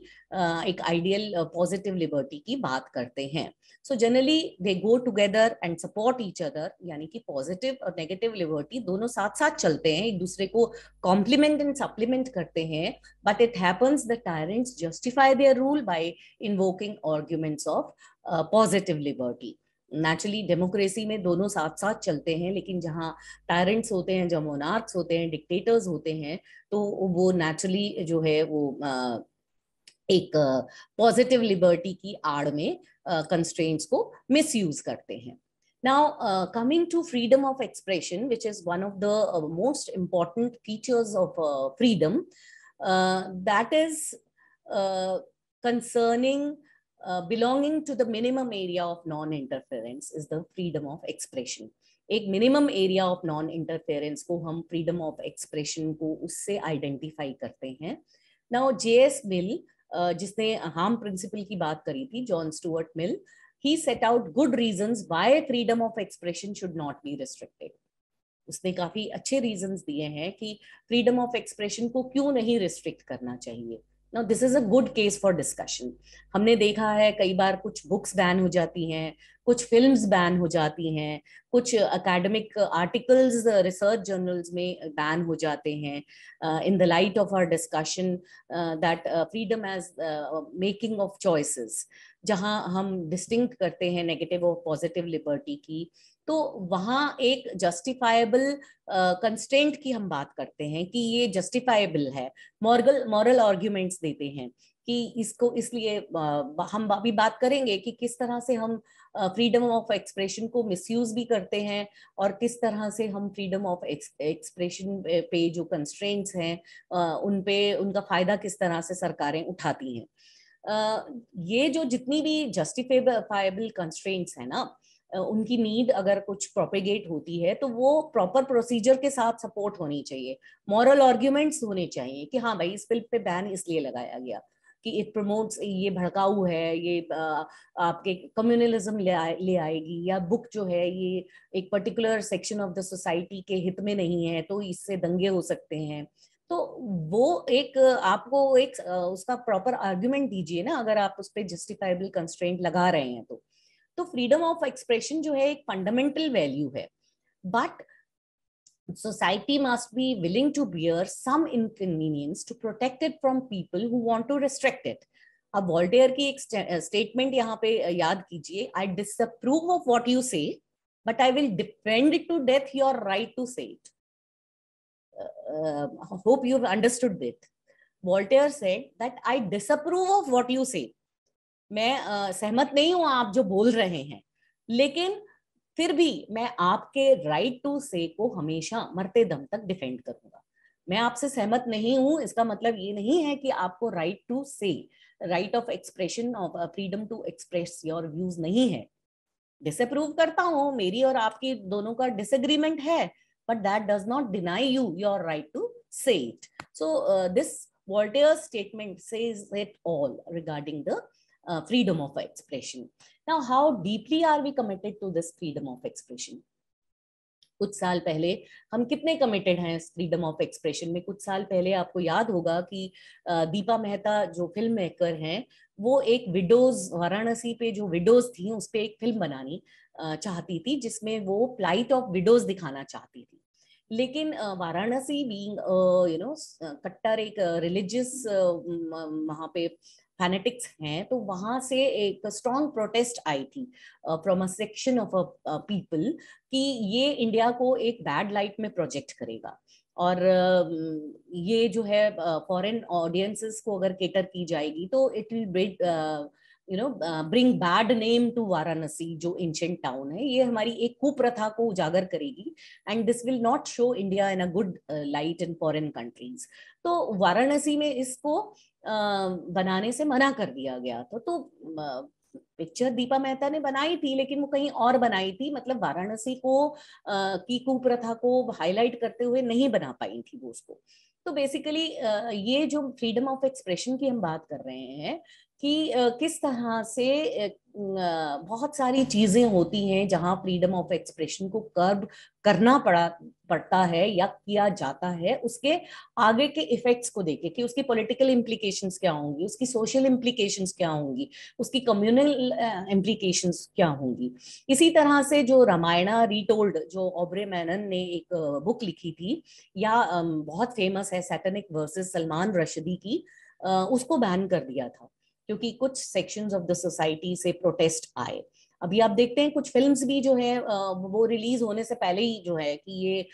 एक आइडियल पॉजिटिव लिबर्टी की बात करते हैं so generally they go together and support each other यानी कि पॉजिटिव और नेगेटिव लिबर्टी दोनों साथ साथ चलते हैं एक दूसरे को कॉम्प्लीमेंट एंड सप्लीमेंट करते हैं but it happens the tyrants justify their rule by invoking arguments of positive liberty naturally democracy में दोनों साथ साथ चलते हैं लेकिन जहाँ पेरेंट्स होते हैं जहाँ मोनार्क्स होते हैं डिक्टेटर्स होते हैं तो वो नेचुरली जो है वो एक पॉजिटिव लिबर्टी की आड़ में कंस्ट्रेंट्स को मिसयूज करते हैं Now, uh, coming to freedom of expression, which is one of the uh, most important features of uh, freedom, uh, that is uh, concerning uh, belonging uh, belonging to the minimum area of non-interference is the freedom of expression. एक minimum area of non interference को हम freedom of expression को उससे identify करते हैं now JS मिल जिसने harm principal की बात करी थी जॉन स्टुअर्ट मिल ही set out good reasons why freedom of expression should not be restricted उसने काफी अच्छे रीजंस दिए हैं कि फ्रीडम ऑफ एक्सप्रेशन को क्यों नहीं रिस्ट्रिक्ट करना चाहिए now this is a good case for discussion हमने देखा है कई बार कुछ बुक्स बैन हो जाती हैं कुछ फिल्म्स बैन हो जाती हैं कुछ एकेडमिक आर्टिकल्स रिसर्च जर्नल्स में बैन हो जाते हैं in the light of our discussion that freedom as making of choices जहां हम डिस्टिंग करते हैं नेगेटिव और पॉजिटिव लिबर्टी की तो वहाँ एक जस्टिफाइबल कंस्टेंट uh, की हम बात करते हैं कि ये जस्टिफाइबल है मॉरल मॉरल आर्ग्यूमेंट्स देते हैं कि इसको इसलिए uh, हम अभी बात करेंगे कि किस तरह से हम फ्रीडम ऑफ एक्सप्रेशन को मिसयूज भी करते हैं और किस तरह से हम फ्रीडम ऑफ एक्सप्रेशन पे जो कंस्ट्रेंट्स हैं uh, उन पे उनका फायदा किस तरह से सरकारें उठाती हैं ये जो जितनी भी जस्टिफाइबल कंस्ट्रेंट्स हैं ना उनकी नीड अगर कुछ प्रोपेगेट होती है तो वो प्रॉपर प्रोसीजर के साथ सपोर्ट होनी चाहिए मॉरल आर्ग्यूमेंट्स होने चाहिए कि हाँ भाई इस फिल्म पे बैन इसलिए लगाया गया कि इट प्रमोट्स ये भड़काऊ है ये आपके कम्युनलिज्म ले, आ, ले आएगी या बुक जो है ये एक particular section of the society के हित में नहीं है तो इससे दंगे हो सकते हैं तो वो एक आपको एक उसका प्रॉपर आर्ग्यूमेंट दीजिए ना अगर आप उस पर जस्टिफाइबल कंस्ट्रेंट लगा रहे हैं तो तो फ्रीडम ऑफ एक्सप्रेशन जो है एक फंडामेंटल वैल्यू है but society must be willing to bear some inconvenience to protect it from people who want to restrict it अब वॉल्टेयर की एक स्टेटमेंट यहाँ पे याद कीजिए I disapprove of what you say but I will depend to death your right to say it hope you understood that Voltaire say that I disapprove of what you say मैं आ, सहमत नहीं हूँ आप जो बोल रहे हैं लेकिन फिर भी मैं आपके राइट टू से को हमेशा मरते दम तक डिफेंड करूंगा मैं आपसे सहमत नहीं हूं इसका मतलब ये नहीं है कि आपको right to say right of expression of freedom to express your views नहीं है डिसअप्रूव करता हूँ मेरी और आपकी दोनों का डिसएग्रीमेंट है but that does not deny you your right to say it so this Voltaire's statement says it all regarding the uh, freedom of expression. Now, how deeply are we committed to this freedom of expression? कुछ साल पहले हम कितने committed हैं freedom of expression में कुछ साल पहले आपको याद होगा कि uh, दीपा मेहता जो फिल्म मेकर हैं वो एक विडोज वाराणसी पे जो विडोज थी उस पर एक फिल्म बनानी uh, चाहती थी जिसमें वो प्लाइट ऑफ विडोज दिखाना चाहती थी लेकिन uh, Varanasi being you know कट्टर एक रिलीजियस वहाँ पे फैनेटिक्स हैं तो वहां से एक स्ट्रॉन्ग प्रोटेस्ट आई थी from a section of a people कि ये इंडिया को एक बैड लाइट में प्रोजेक्ट करेगा और ये जो है फॉरेन ऑडियंसेस को अगर केटर की जाएगी तो it will breed you know bring bad name to Varanasi जो एंशियंट टाउन है ये हमारी एक कुप्रथा को उजागर करेगी and this will not show India in a good light in foreign countries तो वाराणसी में इसको uh, बनाने से मना कर दिया गया था तो uh, पिक्चर दीपा मेहता ने बनाई थी लेकिन वो कहीं और बनाई थी मतलब वाराणसी को uh, की कुप्रथा को हाईलाइट करते हुए नहीं बना पाई थी वो उसको तो बेसिकली uh, ये जो फ्रीडम ऑफ एक्सप्रेशन की हम बात कर रहे हैं कि किस तरह से बहुत सारी चीजें होती हैं जहां फ्रीडम ऑफ एक्सप्रेशन को कर्ब करना पड़ा पड़ता है या किया जाता है उसके आगे के इफेक्ट्स को देखे कि उसकी पॉलिटिकल इम्प्लीकेशन क्या होंगी उसकी सोशल इम्प्लीकेशन क्या होंगी उसकी कम्युनल इम्प्लीकेशन क्या होंगी इसी तरह से जो रामायणा रिटोल्ड जो ओबरे मैनन ने एक बुक लिखी थी या बहुत फेमस है सैटनिक वर्सेस सलमान रशदी की उसको बैन कर दिया था क्योंकि कुछ सेक्शंस ऑफ द सोसाइटी से प्रोटेस्ट आए अभी आप देखते हैं कुछ फिल्म्स भी जो है वो रिलीज होने से पहले ही जो है कि ये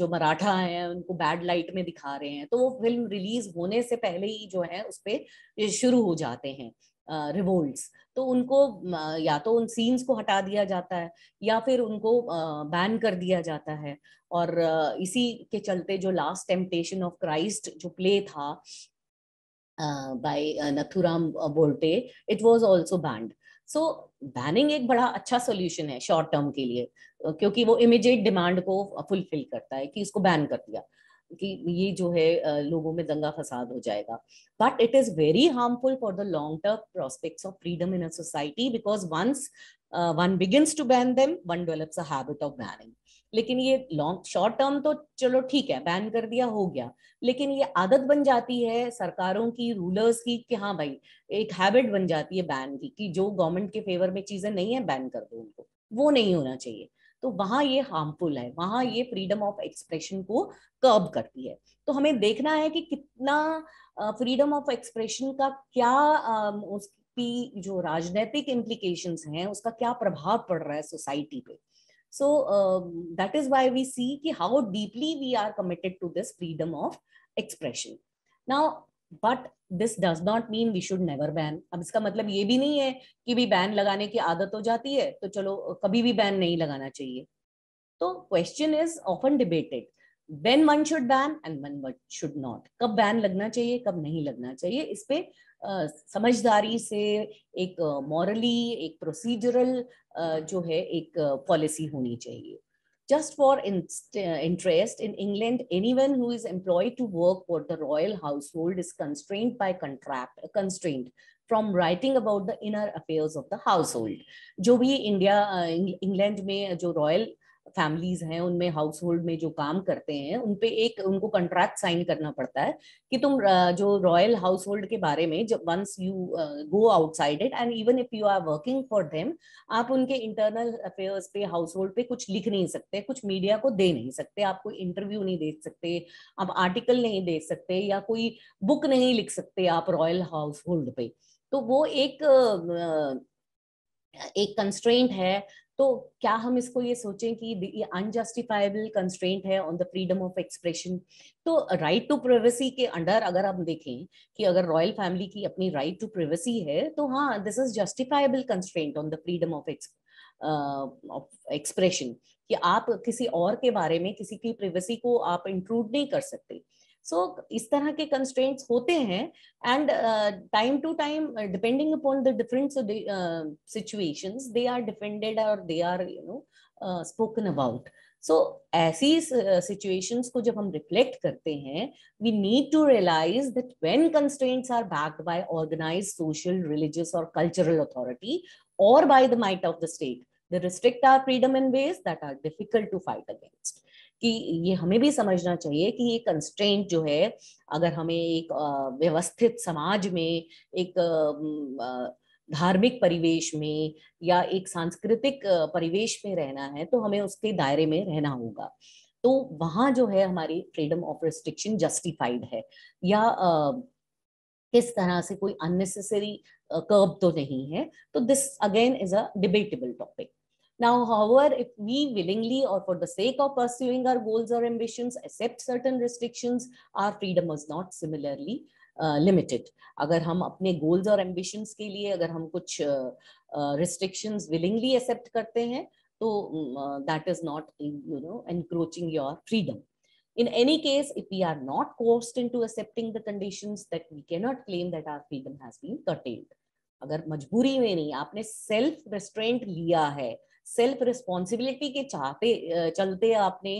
जो मराठा है उनको बैड लाइट में दिखा रहे हैं तो वो फिल्म रिलीज होने से पहले ही जो है उस पर शुरू हो जाते हैं रिवोल्ट्स तो उनको या तो उन सीन्स को हटा दिया जाता है या फिर उनको बैन कर दिया जाता है और इसी के चलते जो लास्ट टेम्पटेशन ऑफ क्राइस्ट जो प्ले था by Nathuram uh, it uh, uh, Bolte, it banned so banning एक बड़ा अच्छा सोल्यूशन है शॉर्ट टर्म के लिए uh, क्योंकि वो इमिजिएट डिमांड को फुलफिल करता है कि इसको बैन कर दिया कि ये जो है लोगों में दंगा फसाद हो जाएगा but it is very harmful for the long term prospects of freedom in a society because once one begins to ban them one develops a habit of banning लेकिन ये लॉन्ग शॉर्ट टर्म तो चलो ठीक है ban कर दिया हो गया लेकिन ये आदत बन जाती है सरकारों की रूलर्स की कि हाँ भाई एक हैबिट बन जाती है बैन की कि जो गवर्नमेंट के फेवर में चीजें नहीं है बैन कर दो उनको वो नहीं होना चाहिए तो वहां ये हार्मफुल है वहां ये फ्रीडम ऑफ एक्सप्रेशन को कर्ब करती है तो हमें देखना है कि कितना फ्रीडम ऑफ एक्सप्रेशन का क्या उसकी जो राजनीतिक इम्प्लीकेशन हैं उसका क्या प्रभाव पड़ रहा है सोसाइटी पे So um, that is why we see ki how deeply we are committed to this freedom of expression. Now, but this does not mean we should never ban अब इसका मतलब ये भी नहीं है कि भी बैन लगाने की आदत हो जाती है तो चलो कभी भी बैन नहीं लगाना चाहिए तो question is often debated when one should ban and one should not कब बैन लगना चाहिए कब नहीं लगना चाहिए इस पे समझदारी से एक मॉरली एक प्रोसीजरल जो है एक पॉलिसी होनी चाहिए just for interest in England anyone who is employed to work for the royal household is constrained by contract constrained from writing about the inner affairs of the household जो भी India England में जो royal families हैं उनमें house hold में जो काम करते हैं उनपे एक उनको कंट्रैक्ट साइन करना पड़ता है कि तुम जो रॉयल हाउस होल्ड के बारे में जब once you go outside it and even if you are working for them आप उनके इंटरनल अफेयर्स पे हाउस होल्ड पे कुछ लिख नहीं सकते कुछ मीडिया को दे नहीं सकते आप कोई इंटरव्यू नहीं दे सकते आप आर्टिकल नहीं दे सकते या कोई बुक नहीं लिख सकते आप रॉयल हाउस होल्ड पे तो वो एक एक कंस्ट्रेंट है तो क्या हम इसको ये सोचें कि ये अनजस्टिफाइबल कंस्ट्रेंट है on the freedom of expression तो राइट टू प्राइवेसी के अंडर अगर हम देखें कि अगर रॉयल फैमिली की अपनी राइट टू प्राइवेसी है तो हाँ this is justifiable constraint on the freedom of expression कि आप किसी और के बारे में किसी की प्राइवेसी को आप इंक्लूड नहीं कर सकते सो so, इस तरह के कंस्ट्रेंट होते हैं and time to time depending upon the different situation they are defended और they are you know spoken about so ऐसी सिचुएशंस uh, को जब हम रिफ्लेक्ट करते हैं we need to realise that when constraints are backed by organise social religious और cultural authority और by the might of the state they restrict our freedom in ways that are difficult to fight against कि ये हमें भी समझना चाहिए कि ये कंस्ट्रेंट जो है अगर हमें एक व्यवस्थित समाज में एक धार्मिक परिवेश में या एक सांस्कृतिक परिवेश में रहना है तो हमें उसके दायरे में रहना होगा तो वहां जो है हमारी फ्रीडम ऑफ रिस्ट्रिक्शन जस्टिफाइड है या किस तरह से कोई अननेसेसरी कर्ब तो नहीं है तो this again is a debatable topic Now, however, if we willingly or for the sake of pursuing our goals or ambitions accept certain restrictions, our freedom is not similarly uh, limited. Agar hum apne goals or ambitions ke liye, agar hum kuch uh, uh, restrictions willingly accept karte hain, so mm, uh, that is not you know encroaching your freedom in any case if we are not coerced into accepting the conditions that we cannot claim that our freedom has been curtailed agar majboori self restraint liya Self-responsibility. के चाहते चलते आपने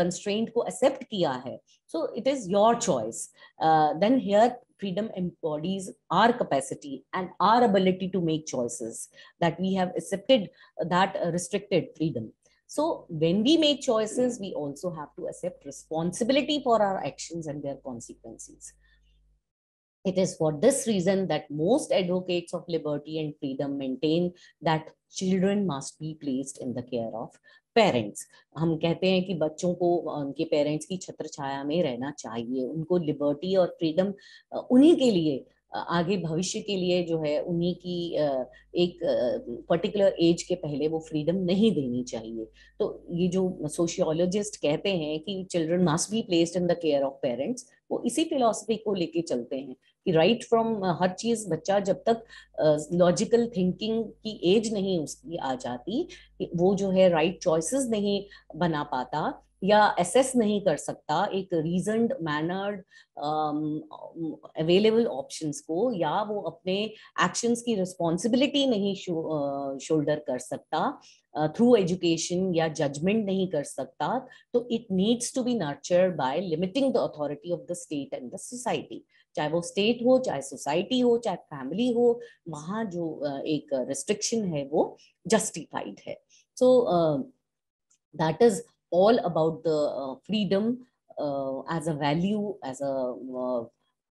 constraint को accept so it is your choice. Then here, freedom embodies our capacity and our ability to make choices that we have accepted that restricted freedom so when we make choices we also have to accept responsibility for our actions and their consequences It is for this reason that most advocates of liberty and freedom maintain that children must be placed in the care of parents हम कहते हैं कि बच्चों को उनके parents की छत्र छाया में रहना चाहिए उनको लिबर्टी और फ्रीडम उन्हीं के लिए आगे भविष्य के लिए जो है उन्हीं की एक पर्टिकुलर एज के पहले वो फ्रीडम नहीं देनी चाहिए तो ये जो सोशियोलॉजिस्ट कहते हैं कि children must be placed in the care of parents वो इसी फिलोसफी को लेके चलते हैं कि राइट फ्रॉम हर चीज बच्चा जब तक लॉजिकल थिंकिंग की एज नहीं उसकी आ जाती वो जो है राइट right चॉइसेस नहीं बना पाता या एसेस नहीं कर सकता एक रीजनड मैनर्ड अवेलेबल ऑप्शंस को या वो अपने एक्शंस की रिस्पॉन्सिबिलिटी नहीं शोल्डर uh, कर सकता थ्रू uh, एजुकेशन या जजमेंट नहीं कर सकता तो it needs to be nurture by limiting the authority of the state and the society चाहे वो स्टेट हो चाहे सोसाइटी हो चाहे फैमिली हो वहाँ जो uh, एक रिस्ट्रिक्शन है वो जस्टिफाइड है so that is all about the uh, freedom uh, as a value, as a uh,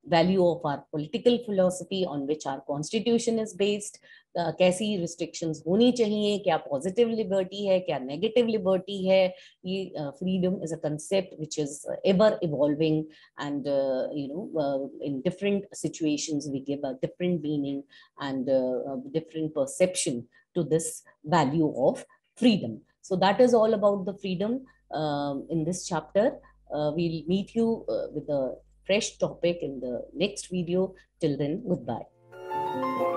value of our political philosophy on which our constitution is based uh, कैसी restrictions होनी चाहिए क्या positive liberty है negative liberty है ये freedom is a concept which is ever evolving and you know in different situations we give a different meaning and different perception to this value of freedom so that is all about the freedom um, in this chapter. Uh, we'll meet you uh, with a fresh topic in the next video. Till then, goodbye.